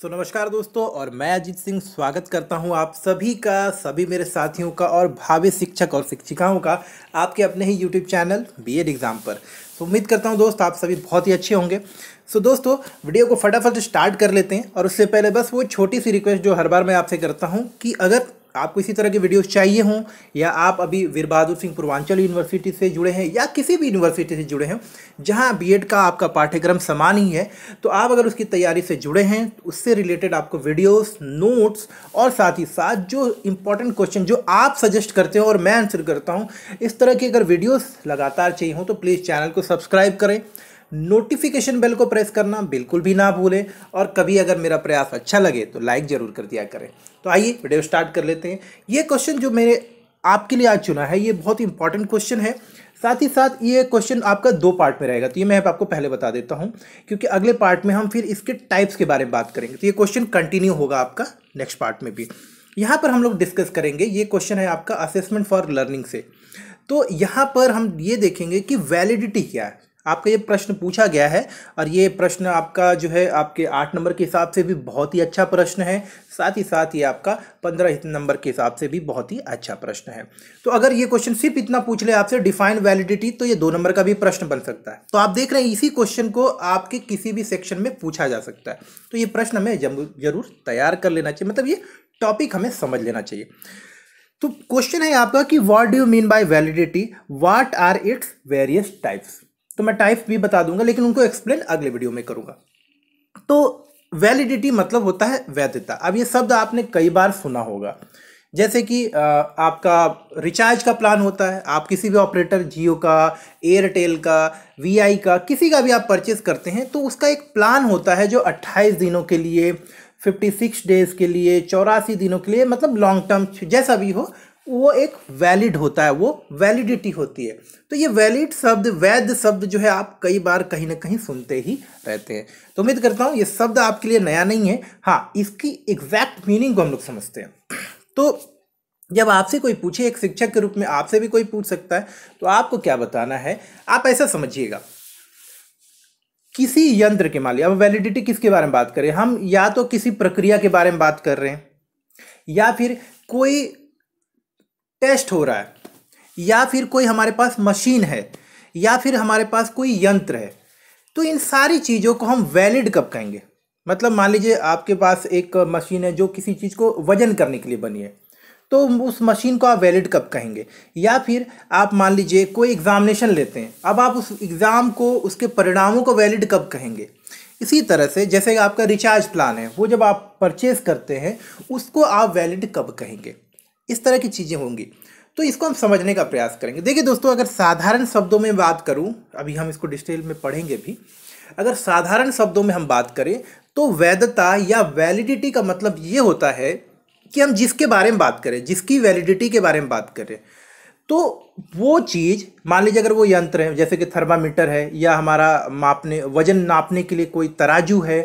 सो नमस्कार दोस्तों और मैं अजीत सिंह स्वागत करता हूं आप सभी का सभी मेरे साथियों का और भावी शिक्षक और शिक्षिकाओं का आपके अपने ही YouTube channel B Ed exam पर सो उम्मीद करता हूं दोस्त आप सभी बहुत ही अच्छे होंगे सो दोस्तों वीडियो को फटाफट स्टार्ट कर लेते हैं और उससे पहले बस वो छोटी सी रिक्वेस्ट जो हर बार मैं आपसे करता हूँ कि अगर आपको इसी तरह की वीडियोस चाहिए हों या आप अभी वीर बहादुर सिंह पूर्वांचल यूनिवर्सिटी से जुड़े हैं या किसी भी यूनिवर्सिटी से जुड़े हैं जहां बीएड का आपका पाठ्यक्रम समान ही है तो आप अगर उसकी तैयारी से जुड़े हैं उससे रिलेटेड आपको वीडियोस नोट्स और साथ ही साथ जो इंपॉर्टेंट क्वेश्चन जो आप सजेस्ट करते हो और मैं आंसर करता हूँ इस तरह की अगर वीडियोज़ लगातार चाहिए हों तो प्लीज़ चैनल को सब्सक्राइब करें नोटिफिकेशन बेल को प्रेस करना बिल्कुल भी ना भूलें और कभी अगर मेरा प्रयास अच्छा लगे तो लाइक ज़रूर कर दिया करें तो आइए वीडियो स्टार्ट कर लेते हैं ये क्वेश्चन जो मैंने आपके लिए आज चुना है ये बहुत इंपॉर्टेंट क्वेश्चन है साथ ही साथ ये क्वेश्चन आपका दो पार्ट में रहेगा तो ये मैं आपको पहले बता देता हूँ क्योंकि अगले पार्ट में हम फिर इसके टाइप्स के बारे में बात करेंगे तो ये क्वेश्चन कंटिन्यू होगा आपका नेक्स्ट पार्ट में भी यहाँ पर हम लोग डिस्कस करेंगे ये क्वेश्चन है आपका असेसमेंट फॉर लर्निंग से तो यहाँ पर हम ये देखेंगे कि वैलिडिटी क्या है आपका ये प्रश्न पूछा गया है और ये प्रश्न आपका जो है आपके आठ नंबर के हिसाब से भी बहुत ही अच्छा प्रश्न है साथ ही साथ ये आपका पंद्रह नंबर के हिसाब से भी बहुत ही अच्छा प्रश्न है तो अगर ये क्वेश्चन सिर्फ इतना पूछ ले आपसे डिफाइंड वैलिडिटी तो ये दो नंबर का भी प्रश्न बन सकता है तो आप देख रहे हैं इसी क्वेश्चन को आपके किसी भी सेक्शन में पूछा जा सकता है तो ये प्रश्न हमें जरूर तैयार कर लेना चाहिए मतलब ये टॉपिक हमें समझ लेना चाहिए तो क्वेश्चन है आपका कि what do you mean by validity what are its various types तो मैं टाइप भी बता दूंगा लेकिन उनको एक्सप्लेन अगले वीडियो में करूंगा तो वैलिडिटी मतलब होता है वैधता अब ये शब्द आपने कई बार सुना होगा जैसे कि आपका रिचार्ज का प्लान होता है आप किसी भी ऑपरेटर जियो का एयरटेल का वीआई का किसी का भी आप परचेस करते हैं तो उसका एक प्लान होता है जो 28 दिनों के लिए 56 डेज़ के लिए चौरासी दिनों के लिए मतलब लॉन्ग टर्म जैसा भी हो वो एक वैलिड होता है वो वैलिडिटी होती है तो ये वैलिड शब्द वैध शब्द जो है आप कई बार कहीं ना कहीं सुनते ही रहते हैं तो उम्मीद करता हूँ ये शब्द आपके लिए नया नहीं है हाँ इसकी एग्जैक्ट मीनिंग को हम लोग समझते हैं तो जब आपसे कोई पूछे एक शिक्षक के रूप में आपसे भी कोई पूछ सकता है तो आपको क्या बताना है आप ऐसा समझिएगा किसी यंत्र के मान लिया अब वैलिडिटी किसके बारे में बात करें हम या तो किसी प्रक्रिया के बारे में बात कर रहे हैं या फिर कोई टेस्ट हो रहा है या फिर कोई हमारे पास मशीन है या फिर हमारे पास कोई यंत्र है तो इन सारी चीज़ों को हम वैलिड कब कहेंगे मतलब मान लीजिए आपके पास एक मशीन है जो किसी चीज़ को वजन करने के लिए बनी है तो उस मशीन को आप वैलिड कब कहेंगे या फिर आप मान लीजिए कोई एग्ज़ामिनेशन लेते हैं अब आप उस एग्ज़ाम को उसके परिणामों को वैलिड कब कहेंगे इसी तरह से जैसे आपका रिचार्ज प्लान है वो जब आप परचेज़ करते हैं उसको आप वैलिड कब कहेंगे इस तरह की चीज़ें होंगी तो इसको हम समझने का प्रयास करेंगे देखिए दोस्तों अगर साधारण शब्दों में बात करूं अभी हम इसको डिटेल में पढ़ेंगे भी अगर साधारण शब्दों में हम बात करें तो वैधता या वैलिडिटी का मतलब ये होता है कि हम जिसके बारे में बात करें जिसकी वैलिडिटी के बारे में बात करें तो वो चीज़ मान लीजिए अगर वो यंत्र है जैसे कि थर्मामीटर है या हमारा मापने वजन नापने के लिए कोई तराजू है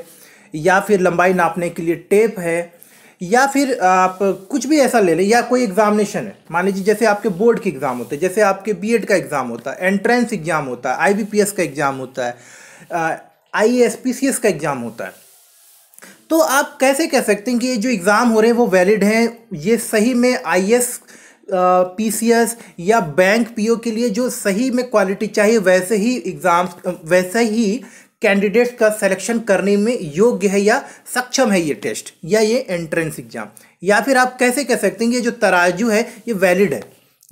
या फिर लंबाई नापने के लिए टेप है या फिर आप कुछ भी ऐसा ले लें या कोई एग्जामिनेशन है मान लीजिए जैसे आपके बोर्ड के एग्ज़ाम होते हैं जैसे आपके बी का एग्ज़ाम होता है एंट्रेंस एग्ज़ाम होता है आई का एग्ज़ाम होता है आई एस एस का एग्ज़ाम होता है तो आप कैसे कह सकते हैं कि ये जो एग्ज़ाम हो रहे हैं वो वैलिड हैं ये सही में आई एस एस या बैंक पीओ के लिए जो सही में क्वालिटी चाहिए वैसे ही एग्ज़ाम्स वैसे ही कैंडिडेट्स का सिलेक्शन करने में योग्य है या सक्षम है ये टेस्ट या ये एंट्रेंस एग्जाम या फिर आप कैसे कह सकते हैं ये जो तराजू है ये वैलिड है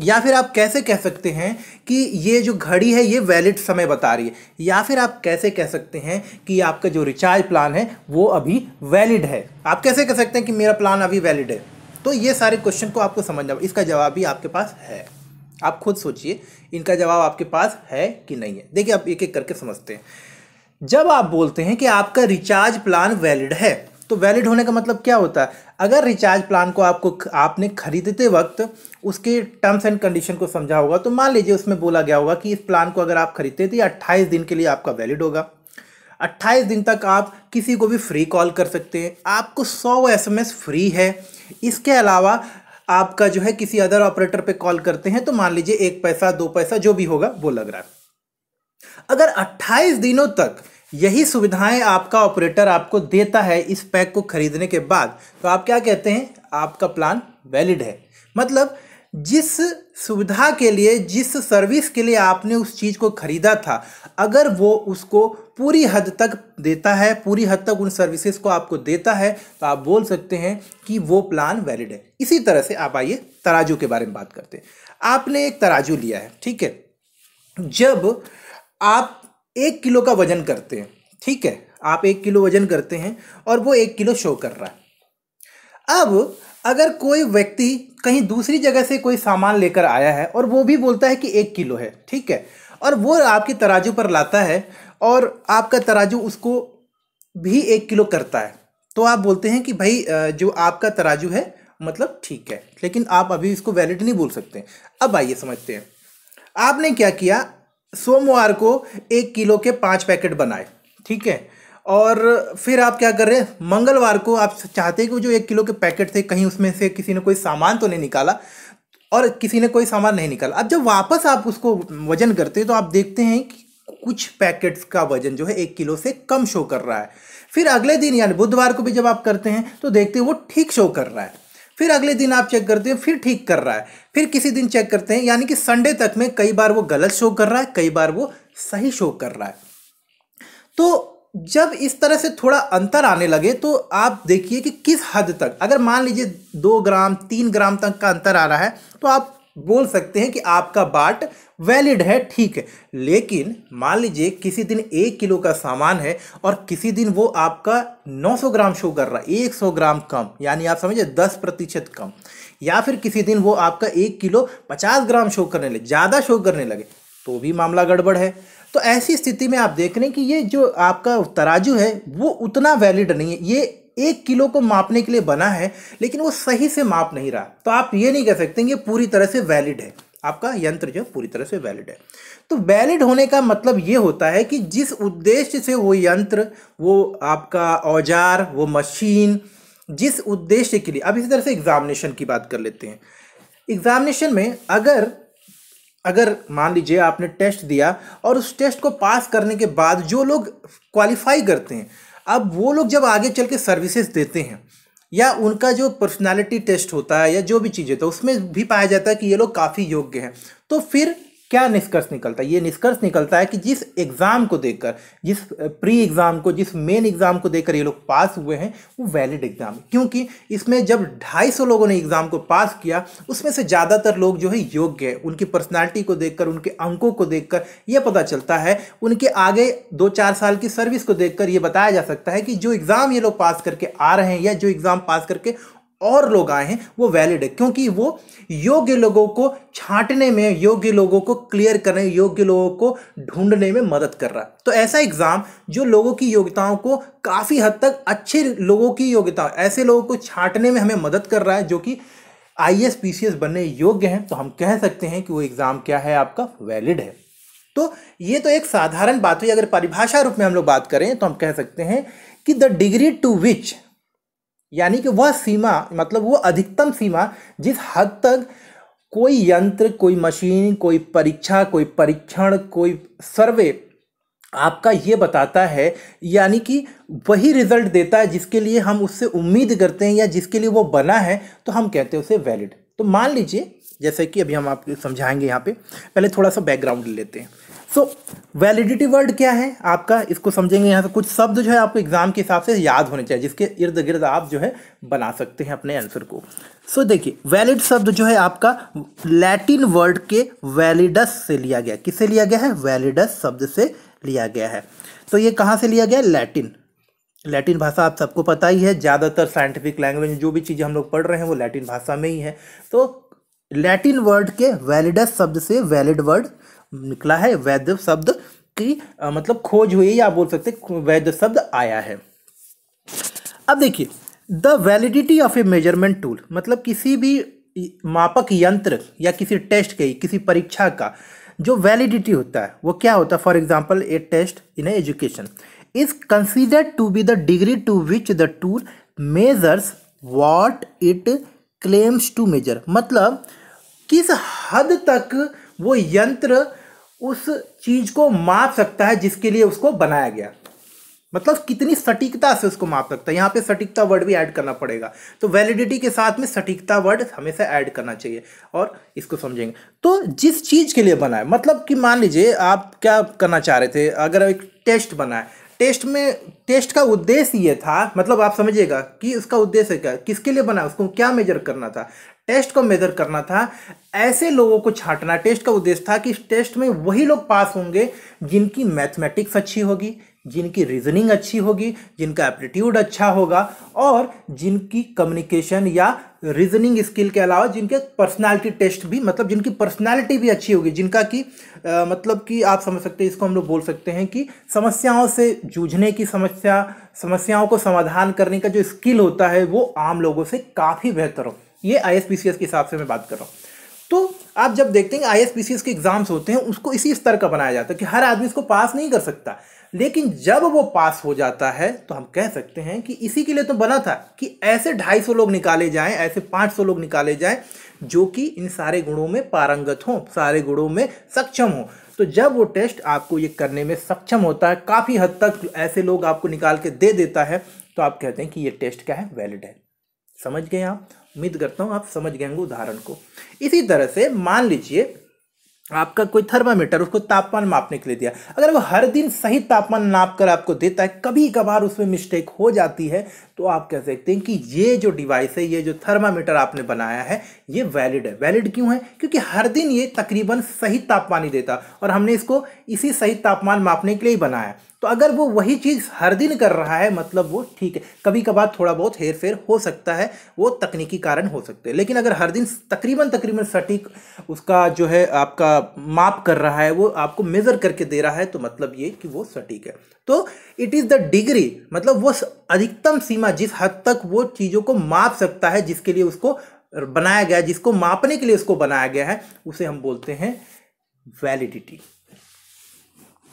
या फिर आप कैसे कह सकते हैं कि ये जो घड़ी है ये वैलिड समय बता रही है या फिर आप कैसे कह सकते हैं कि आपका जो रिचार्ज प्लान है वो अभी वैलिड है आप कैसे कह सकते हैं कि मेरा प्लान अभी वैलिड है तो ये सारे क्वेश्चन को आपको समझना इसका जवाब भी आपके पास है आप खुद सोचिए इनका जवाब आपके पास है कि नहीं है देखिए आप एक एक करके समझते हैं जब आप बोलते हैं कि आपका रिचार्ज प्लान वैलिड है तो वैलिड होने का मतलब क्या होता है अगर रिचार्ज प्लान को आपको आपने खरीदते वक्त उसके टर्म्स एंड कंडीशन को समझा होगा तो मान लीजिए उसमें बोला गया होगा कि इस प्लान को अगर आप खरीदते तो अट्ठाईस दिन के लिए आपका वैलिड होगा 28 दिन तक आप किसी को भी फ्री कॉल कर सकते हैं आपको 100 एसएमएस फ्री है इसके अलावा आपका जो है किसी अदर ऑपरेटर पे कॉल करते हैं तो मान लीजिए एक पैसा दो पैसा जो भी होगा वो लग रहा है अगर 28 दिनों तक यही सुविधाएं आपका ऑपरेटर आपको देता है इस पैक को खरीदने के बाद तो आप क्या कहते हैं आपका प्लान वैलिड है मतलब जिस सुविधा के लिए जिस सर्विस के लिए आपने उस चीज़ को ख़रीदा था अगर वो उसको पूरी हद तक देता है पूरी हद तक उन सर्विसेज को आपको देता है तो आप बोल सकते हैं कि वो प्लान वैलिड है इसी तरह से आप आइए तराजू के बारे में बात करते हैं आपने एक तराजू लिया है ठीक है जब आप एक किलो का वजन करते हैं ठीक है आप एक किलो वजन करते हैं और वो एक किलो शो कर रहा है अब अगर कोई व्यक्ति कहीं दूसरी जगह से कोई सामान लेकर आया है और वो भी बोलता है कि एक किलो है ठीक है और वो आपके तराजू पर लाता है और आपका तराजू उसको भी एक किलो करता है तो आप बोलते हैं कि भाई जो आपका तराजू है मतलब ठीक है लेकिन आप अभी इसको वैलिड नहीं बोल सकते अब आइए समझते हैं आपने क्या किया सोमवार को एक किलो के पाँच पैकेट बनाए ठीक है और फिर आप क्या कर रहे हैं मंगलवार को आप चाहते हैं कि जो एक किलो के पैकेट थे कहीं उसमें से किसी ने कोई सामान तो नहीं निकाला और किसी ने कोई सामान नहीं निकाला अब जब वापस आप उसको वजन करते हैं तो आप देखते हैं कि कुछ पैकेट्स का वजन जो है एक किलो से कम शो कर रहा है फिर अगले दिन यानी बुधवार को भी जब आप करते हैं तो देखते हैं वो ठीक शो कर रहा है फिर अगले दिन आप चेक करते हैं फिर ठीक कर रहा है फिर किसी दिन चेक करते हैं यानी कि संडे तक में कई बार वो गलत शो कर रहा है कई बार वो सही शो कर रहा है तो जब इस तरह से थोड़ा अंतर आने लगे तो आप देखिए कि किस हद तक अगर मान लीजिए दो ग्राम तीन ग्राम तक का अंतर आ रहा है तो आप बोल सकते हैं कि आपका बाट वैलिड है ठीक है लेकिन मान लीजिए किसी दिन एक किलो का सामान है और किसी दिन वो आपका 900 ग्राम शो कर रहा है 100 ग्राम कम यानी आप समझिए 10 प्रतिशत कम या फिर किसी दिन वो आपका एक किलो 50 ग्राम शो करने लगे ज़्यादा शो करने लगे तो भी मामला गड़बड़ है तो ऐसी स्थिति में आप देख रहे हैं कि ये जो आपका तराजू है वो उतना वैलिड नहीं है ये एक किलो को मापने के लिए बना है लेकिन वो सही से माप नहीं रहा तो आप ये नहीं कह सकते ये पूरी तरह से वैलिड है आपका यंत्र जो पूरी तरह से वैलिड है तो वैलिड होने का मतलब ये होता है कि जिस उद्देश्य से वो यंत्र वो आपका औजार वो मशीन जिस उद्देश्य के लिए अब इसी तरह से एग्जामिनेशन की बात कर लेते हैं एग्जामिनेशन में अगर अगर मान लीजिए आपने टेस्ट दिया और उस टेस्ट को पास करने के बाद जो लोग क्वालिफाई करते हैं अब वो लोग जब आगे चल के सर्विसेज देते हैं या उनका जो पर्सनालिटी टेस्ट होता है या जो भी चीज़ें तो उसमें भी पाया जाता है कि ये लोग काफ़ी योग्य हैं तो फिर क्या निष्कर्ष निकलता है ये निष्कर्ष निकलता है कि जिस एग्ज़ाम को देखकर जिस प्री एग्ज़ाम को जिस मेन एग्ज़ाम को देखकर ये लोग पास हुए हैं वो वैलिड एग्ज़ाम है क्योंकि इसमें जब ढाई सौ लोगों ने एग्ज़ाम को पास किया उसमें से ज़्यादातर लोग जो है योग्य है उनकी पर्सनैलिटी को देखकर उनके अंकों को देख यह पता चलता है उनके आगे दो चार साल की सर्विस को देख ये बताया जा सकता है कि जो एग्ज़ाम ये लोग पास करके आ रहे हैं या जो एग्ज़ाम पास करके और लोग आए हैं वो वैलिड है क्योंकि वो योग्य लोगों को छांटने में योग्य लोगों को क्लियर करने योग्य लोगों को ढूंढने में मदद कर रहा है तो ऐसा एग्ज़ाम जो लोगों की योग्यताओं को काफ़ी हद तक अच्छे लोगों की योग्यता ऐसे लोगों को छांटने में हमें मदद कर रहा है जो कि I S P C S बनने योग्य हैं तो हम कह सकते हैं कि वो एग्ज़ाम क्या है आपका वैलिड है तो ये तो एक साधारण बात हुई अगर परिभाषा रूप में हम लोग बात करें तो हम कह सकते हैं कि द डिग्री टू विच यानी कि वह सीमा मतलब वह अधिकतम सीमा जिस हद तक कोई यंत्र कोई मशीन कोई परीक्षा कोई परीक्षण कोई सर्वे आपका ये बताता है यानी कि वही रिजल्ट देता है जिसके लिए हम उससे उम्मीद करते हैं या जिसके लिए वो बना है तो हम कहते हैं उसे वैलिड तो मान लीजिए जैसे कि अभी हम आपको समझाएंगे यहाँ पे पहले थोड़ा सा बैकग्राउंड लेते हैं सो वैलिडिटी वर्ड क्या है आपका इसको समझेंगे यहाँ से कुछ शब्द जो है आपको एग्जाम के हिसाब से याद होने चाहिए जिसके इर्द गिर्द आप जो है बना सकते हैं अपने आंसर को सो so, देखिए वैलिड शब्द जो है आपका लैटिन वर्ड के वैलिडस से लिया गया किससे लिया गया है वैलिडस शब्द से लिया गया है तो ये कहाँ से लिया गया लैटिन लैटिन भाषा आप सबको पता ही है ज़्यादातर साइंटिफिक लैंग्वेज जो भी चीज़ें हम लोग पढ़ रहे हैं वो लैटिन भाषा में ही है तो लैटिन वर्ड के वैलिडस शब्द से वैलिड वर्ड निकला है वैद्य शब्द की आ, मतलब खोज हुई या बोल सकते वैद्य शब्द आया है अब देखिए the validity of a measurement tool मतलब किसी भी मापक यंत्र या किसी टेस्ट के किसी परीक्षा का जो वैलिडिटी होता है वो क्या होता है for example a test in education is considered to be the degree to which the tool measures what it claims to measure मतलब किस हद तक वो यंत्र उस चीज को माप सकता है जिसके लिए उसको बनाया गया मतलब कितनी सटीकता से उसको माप सकता है यहाँ पे सटीकता वर्ड भी ऐड करना पड़ेगा तो वैलिडिटी के साथ में सटीकता वर्ड हमेशा ऐड करना चाहिए और इसको समझेंगे तो जिस चीज़ के लिए बनाए मतलब कि मान लीजिए आप क्या करना चाह रहे थे अगर एक टेस्ट बनाए टेस्ट में टेस्ट का उद्देश्य ये था मतलब आप समझिएगा कि उसका उद्देश्य क्या किसके लिए बना उसको क्या मेजर करना था टेस्ट को मेजर करना था ऐसे लोगों को छांटना टेस्ट का उद्देश्य था कि इस टेस्ट में वही लोग पास होंगे जिनकी मैथमेटिक्स अच्छी होगी जिनकी रीजनिंग अच्छी होगी जिनका एप्टीट्यूड अच्छा होगा और जिनकी कम्युनिकेशन या रीजनिंग स्किल के अलावा जिनके पर्सनालिटी टेस्ट भी मतलब जिनकी पर्सनालिटी भी अच्छी होगी जिनका कि मतलब कि आप समझ सकते हैं इसको हम लोग बोल सकते हैं कि समस्याओं से जूझने की समस्या समस्याओं को समाधान करने का जो स्किल होता है वो आम लोगों से काफ़ी बेहतर हो ये आई के हिसाब से मैं बात कर रहा हूँ तो आप जब देखते हैं आई के एग्ज़ाम्स होते हैं उसको इसी स्तर का बनाया जाता है कि हर आदमी इसको पास नहीं कर सकता लेकिन जब वो पास हो जाता है तो हम कह सकते हैं कि इसी के लिए तो बना था कि ऐसे 250 लोग निकाले जाएं ऐसे 500 लोग निकाले जाएं जो कि इन सारे गुणों में पारंगत हों सारे गुणों में सक्षम हों तो जब वो टेस्ट आपको ये करने में सक्षम होता है काफ़ी हद तक ऐसे लोग आपको निकाल के दे देता है तो आप कहते हैं कि ये टेस्ट क्या है वैलिड है समझ गए आप उम्मीद करता हूँ आप समझ गए होंगे उदाहरण को इसी तरह से मान लीजिए आपका कोई थर्मामीटर उसको तापमान मापने के लिए दिया अगर वो हर दिन सही तापमान नाप कर आपको देता है कभी कभार उसमें मिस्टेक हो जाती है तो आप कह सकते हैं कि ये जो डिवाइस है ये जो थर्मामीटर आपने बनाया है ये वैलिड है वैलिड क्यों है क्योंकि हर दिन ये तकरीबन सही तापमान ही देता और हमने इसको इसी सही तापमान मापने के लिए ही बनाया तो अगर वो वही चीज़ हर दिन कर रहा है मतलब वो ठीक है कभी कभार थोड़ा बहुत हेर फेर हो सकता है वो तकनीकी कारण हो सकते हैं लेकिन अगर हर दिन तकरीबन तकरीबन सटीक उसका जो है आपका माप कर रहा है वो आपको मेज़र करके दे रहा है तो मतलब ये कि वो सटीक है तो इट इज़ द डिग्री मतलब वो अधिकतम सीमा जिस हद तक वो चीज़ों को माप सकता है जिसके लिए उसको बनाया गया जिसको मापने के लिए उसको बनाया गया है उसे हम बोलते हैं वैलिडिटी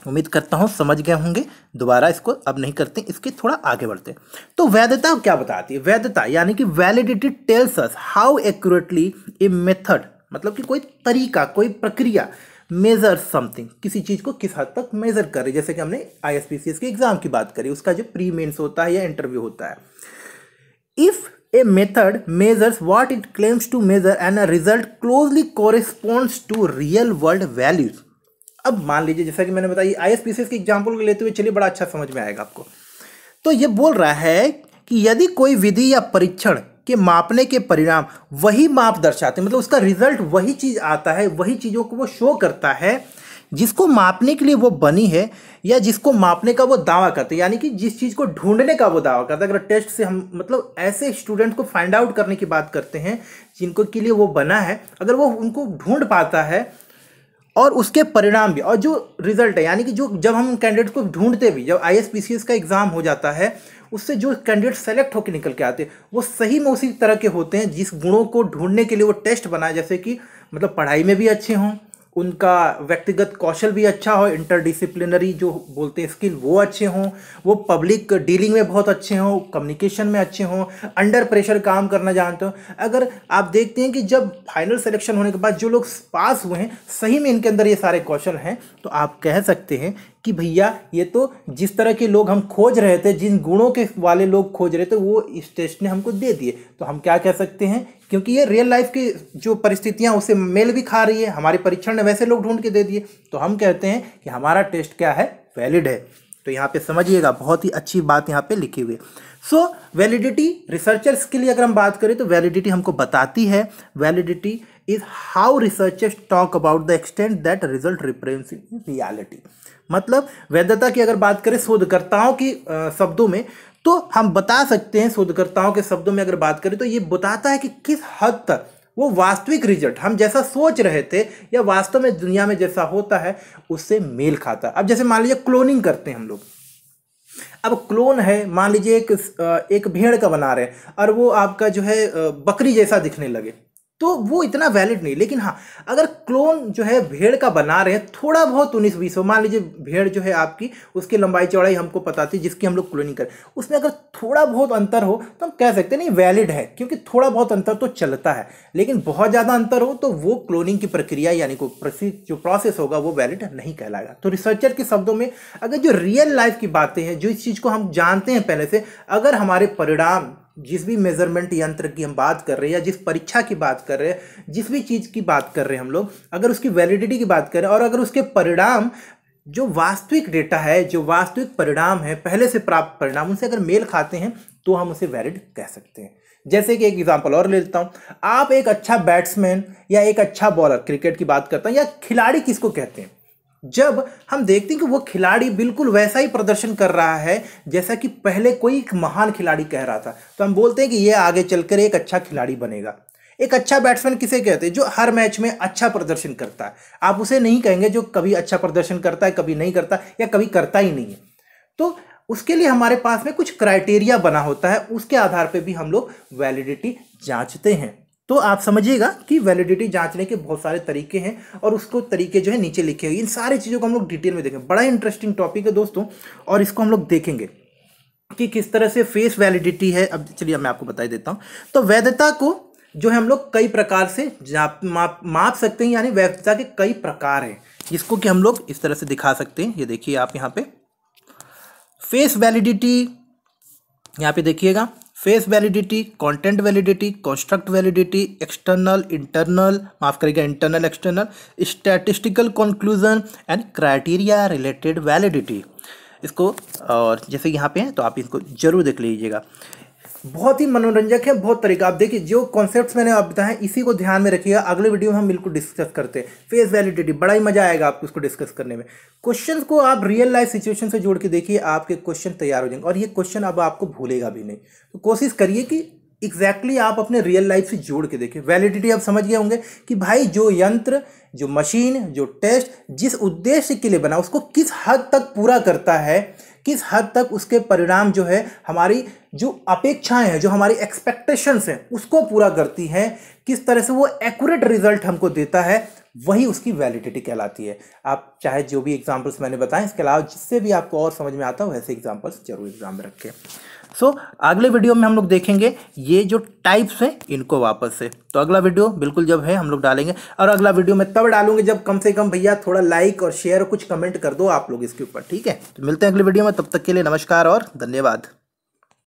उम्मीद करता हूँ समझ गए होंगे दोबारा इसको अब नहीं करते इसके थोड़ा आगे बढ़ते तो वैधता क्या बताती है वैधता यानी कि validity tells us how accurately a method मतलब कि कोई तरीका कोई प्रक्रिया मेज़र समथिंग किसी चीज़ को किस हद तक मेज़र कर रही जैसे कि हमने आई एस के एग्ज़ाम की बात करी उसका जो प्री मेन्स होता है या इंटरव्यू होता है if a method measure what it claims to measure and a result closely corresponds to real world values अब मान लीजिए जैसा कि मैंने बताया आई एस पी सी की एग्जाम्पल को लेते हुए चलिए बड़ा अच्छा समझ में आएगा आपको तो ये बोल रहा है कि यदि कोई विधि या परीक्षण के मापने के परिणाम वही माप दर्शाते हैं मतलब उसका रिजल्ट वही चीज़ आता है वही चीज़ों को वो शो करता है जिसको मापने के लिए वो बनी है या जिसको मापने का वो दावा करते हैं यानी कि जिस चीज़ को ढूंढने का वो दावा करता है अगर टेस्ट से हम मतलब ऐसे स्टूडेंट को फाइंड आउट करने की बात करते हैं जिनको के लिए वो बना है अगर वो उनको ढूंढ पाता है और उसके परिणाम भी और जो रिजल्ट है यानी कि जो जब हम कैंडिडेट को ढूंढते भी जब आई का एग्ज़ाम हो जाता है उससे जो कैंडिडेट सेलेक्ट होकर निकल के आते हैं वो सही में उसी तरह के होते हैं जिस गुणों को ढूंढने के लिए वो टेस्ट बनाए जैसे कि मतलब पढ़ाई में भी अच्छे हों उनका व्यक्तिगत कौशल भी अच्छा हो इंटरडिसिप्लिनरी जो बोलते हैं स्किल वो अच्छे हों वो पब्लिक डीलिंग में बहुत अच्छे हों कम्युनिकेशन में अच्छे हों अंडर प्रेशर काम करना जानते हो अगर आप देखते हैं कि जब फाइनल सिलेक्शन होने के बाद जो लोग पास हुए हैं सही में इनके अंदर ये सारे कौशल हैं तो आप कह सकते हैं कि भैया ये तो जिस तरह के लोग हम खोज रहे थे जिन गुणों के वाले लोग खोज रहे थे वो इस टेस्ट ने हमको दे दिए तो हम क्या कह सकते हैं क्योंकि ये रियल लाइफ की जो परिस्थितियाँ उसे मेल भी खा रही है हमारे परीक्षण ने वैसे लोग ढूंढ के दे दिए तो हम कहते हैं कि हमारा टेस्ट क्या है वैलिड है तो यहाँ पे समझिएगा बहुत ही अच्छी बात यहाँ पे लिखी हुई है सो वैलिडिटी रिसर्चर्स के लिए अगर हम बात करें तो वैलिडिटी हमको बताती है validity is how researchers talk about the extent that result represent in reality मतलब वैधता की अगर बात करें शोधकर्ताओं की शब्दों में तो हम बता सकते हैं शोधकर्ताओं के शब्दों में अगर बात करें तो ये बताता है कि किस हद तक वो वास्तविक रिजल्ट हम जैसा सोच रहे थे या वास्तव में दुनिया में जैसा होता है उससे मेल खाता है अब जैसे मान लीजिए क्लोनिंग करते हैं हम लोग अब क्लोन है मान लीजिए एक एक भेड़ का बना रहे हैं और वो आपका जो है बकरी जैसा दिखने लगे तो वो इतना वैलिड नहीं लेकिन हाँ अगर क्लोन जो है भेड़ का बना रहे हैं थोड़ा बहुत उन्नीस बीस मान लीजिए भेड़ जो है आपकी उसकी लंबाई चौड़ाई हमको पता थी जिसकी हम लोग क्लोनिंग करें उसमें अगर थोड़ा बहुत अंतर हो तो हम कह सकते हैं नहीं वैलिड है क्योंकि थोड़ा बहुत अंतर तो चलता है लेकिन बहुत ज़्यादा अंतर हो तो वो क्लोनिंग की प्रक्रिया यानी को जो प्रोसेस होगा वो वैलिड नहीं कहलाएगा तो रिसर्चर के शब्दों में अगर जो रियल लाइफ की बातें हैं जो इस चीज़ को हम जानते हैं पहले से अगर हमारे परिणाम जिस भी मेज़रमेंट यंत्र की हम बात कर रहे हैं या जिस परीक्षा की बात कर रहे हैं जिस भी चीज़ की बात कर रहे हैं हम लोग अगर उसकी वैलिडिटी की बात करें और अगर उसके परिणाम जो वास्तविक डेटा है जो वास्तविक परिणाम है पहले से प्राप्त परिणाम उनसे अगर मेल खाते हैं तो हम उसे वैलिड कह सकते हैं जैसे कि एक एग्जाम्पल और ले लेता हूँ आप एक अच्छा बैट्समैन या एक अच्छा बॉलर क्रिकेट की बात करता हूँ या खिलाड़ी किसको कहते हैं जब हम देखते हैं कि वो खिलाड़ी बिल्कुल वैसा ही प्रदर्शन कर रहा है जैसा कि पहले कोई एक महान खिलाड़ी कह रहा था तो हम बोलते हैं कि ये आगे चलकर एक अच्छा खिलाड़ी बनेगा एक अच्छा बैट्समैन किसे कहते हैं जो हर मैच में अच्छा प्रदर्शन करता है आप उसे नहीं कहेंगे जो कभी अच्छा प्रदर्शन करता है कभी नहीं करता या कभी करता ही नहीं है तो उसके लिए हमारे पास में कुछ क्राइटेरिया बना होता है उसके आधार पर भी हम लोग वैलिडिटी जाँचते हैं तो आप समझिएगा कि वैलिडिटी जांचने के बहुत सारे तरीके हैं और उसको तरीके जो है नीचे लिखे हुए इन सारी चीज़ों को हम लोग डिटेल में देखें बड़ा इंटरेस्टिंग टॉपिक है दोस्तों और इसको हम लोग देखेंगे कि किस तरह से फेस वैलिडिटी है अब चलिए मैं आपको बता देता हूँ तो वैधता को जो है हम लोग कई प्रकार से माप माप सकते हैं यानी वैधता के कई प्रकार हैं जिसको कि हम लोग इस तरह से दिखा सकते हैं ये देखिए आप यहाँ पे फेस वैलिडिटी यहाँ पे देखिएगा face validity content validity construct validity external internal माफ करेगा internal external statistical conclusion and criteria related validity इसको और जैसे यहाँ पे हैं तो आप इसको जरूर देख लीजिएगा बहुत ही मनोरंजक है बहुत तरीका आप देखिए जो कॉन्सेप्ट्स मैंने आप बताए इसी को ध्यान में रखिएगा अगले वीडियो में हम बिल्कुल डिस्कस करते हैं फेस वैलिडिटी बड़ा ही मजा आएगा आपको इसको डिस्कस करने में क्वेश्चन को आप रियल लाइफ सिचुएशन से जोड़ के देखिए आपके क्वेश्चन तैयार हो जाएंगे और ये क्वेश्चन अब आपको भूलेगा भी नहीं तो कोशिश करिए कि एग्जैक्टली exactly आप अपने रियल लाइफ से जोड़ के देखें वैलिडिटी आप समझ गए होंगे कि भाई जो यंत्र जो मशीन जो टेस्ट जिस उद्देश्य के लिए बना उसको किस हद तक पूरा करता है किस हद तक उसके परिणाम जो है हमारी जो अपेक्षाएं हैं जो हमारी एक्सपेक्टेशंस हैं उसको पूरा करती हैं किस तरह से वो एक्यूरेट रिजल्ट हमको देता है वही उसकी वैलिडिटी कहलाती है आप चाहे जो भी एग्जाम्पल्स मैंने बताएं इसके अलावा जिससे भी आपको और समझ में आता हो वैसे एग्जाम्पल्स जरूर एग्जाम में रखें सो so, अगले वीडियो में हम लोग देखेंगे ये जो टाइप्स हैं इनको वापस से तो अगला वीडियो बिल्कुल जब है हम लोग डालेंगे और अगला वीडियो मैं तब डालूंगे जब कम से कम भैया थोड़ा लाइक और शेयर कुछ कमेंट कर दो आप लोग इसके ऊपर ठीक है तो मिलते हैं अगले वीडियो में तब तक के लिए नमस्कार और धन्यवाद